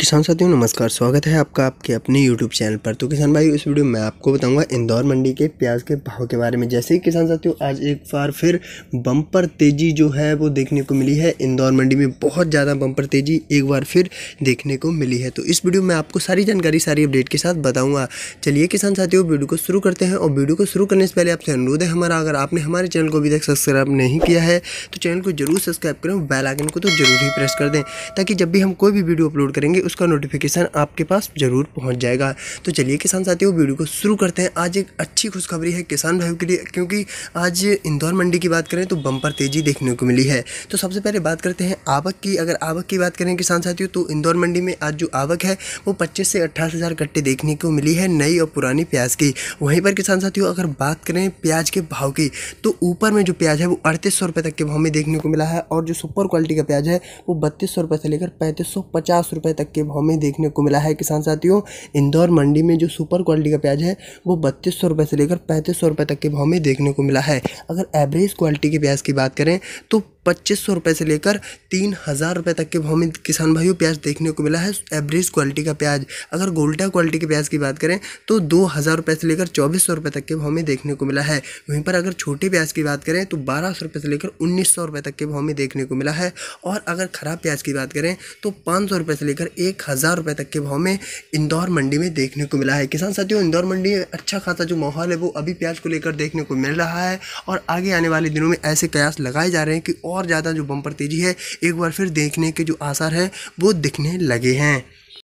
किसान साथियों नमस्कार स्वागत है आपका आपके अपने YouTube चैनल पर तो किसान भाई इस वीडियो में आपको बताऊंगा इंदौर मंडी के प्याज के भाव के बारे में जैसे ही किसान साथियों आज एक बार फिर बम्पर तेज़ी जो है वो देखने को मिली है इंदौर मंडी में बहुत ज़्यादा बम्पर तेज़ी एक बार फिर देखने को मिली है तो इस वीडियो में आपको सारी जानकारी सारी अपडेट के साथ बताऊँगा चलिए किसान साथियों वीडियो को शुरू करते हैं और वीडियो को शुरू करने से पहले आपसे अनुरोध है हमारा अगर आपने हमारे चैनल को अभी तक सब्सक्राइब नहीं किया है तो चैनल को जरूर सब्सक्राइब करें बेलाइकन को तो जरूर ही प्रेस कर दें ताकि जब भी हम कोई भी वीडियो अपलोड करेंगे उसका नोटिफिकेशन आपके पास ज़रूर पहुंच जाएगा तो चलिए किसान साथियों वीडियो को शुरू करते हैं आज एक अच्छी खुशखबरी है किसान भाइयों के लिए क्योंकि आज इंदौर मंडी की बात करें तो बम्पर तेज़ी देखने को मिली है तो सबसे पहले बात करते हैं आवक की अगर आवक की बात करें किसान साथियों तो इंदौर मंडी में आज जो आवक है वो पच्चीस से अट्ठाईस हज़ार कट्टे देखने को मिली है नई और पुरानी प्याज की वहीं पर किसान साथियों अगर बात करें प्याज के भाव की तो ऊपर में जो प्याज है वो अड़तीस सौ रुपये तक के भाव में देखने को मिला है और जो सुपर क्वालिटी का प्याज है वो बत्तीस सौ रुपये से लेकर पैंतीस सौ पचास रुपये तक के के भाव में देखने को मिला है किसान साथियों इंदौर मंडी में जो सुपर क्वालिटी का प्याज है वो बत्तीस सौ से लेकर पैंतीस सौ तक के भाव में देखने को मिला है अगर एवरेज क्वालिटी के प्याज की बात करें तो पच्चीस सौ रुपये से लेकर तीन हज़ार रुपये तक के भाव में किसान भाइयों प्याज देखने को मिला है एवरेज क्वालिटी का प्याज अगर गोल्टा क्वालिटी के प्याज की बात करें तो दो हज़ार रुपये से लेकर चौबीस सौ रुपये तक के भाव में देखने को मिला है वहीं पर अगर छोटे प्याज की बात करें तो बारह सौ रुपये से लेकर उन्नीस सौ रुपये तक के भाव में देखने को मिला है और अगर ख़राब प्याज की बात करें तो पाँच सौ रुपये से लेकर एक हज़ार रुपये तक के भाव में इंदौर मंडी में देखने को मिला है किसान साथियों इंदौर मंडी में अच्छा खासा जो माहौल है वो अभी प्याज को लेकर देखने को मिल रहा है और आगे आने वाले दिनों में ऐसे कयास लगाए जा रहे हैं कि और और ज़्यादा जो बम्पर तेज़ी है एक बार फिर देखने के जो आसार हैं वो दिखने लगे हैं